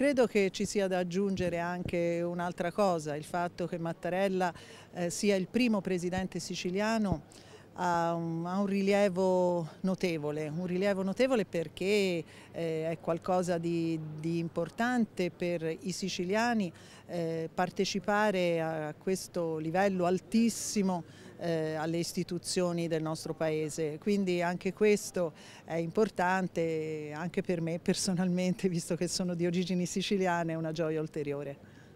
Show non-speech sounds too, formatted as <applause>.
Credo che ci sia da aggiungere anche un'altra cosa, il fatto che Mattarella eh, sia il primo presidente siciliano ha un, rilievo notevole, un rilievo notevole perché eh, è qualcosa di, di, importante per i siciliani eh, partecipare a questo livello altissimo eh, alle istituzioni del nostro Paese. Quindi anche questo è importante, anche per me personalmente, <laughs> visto che sono di origini siciliane, è una gioia ulteriore.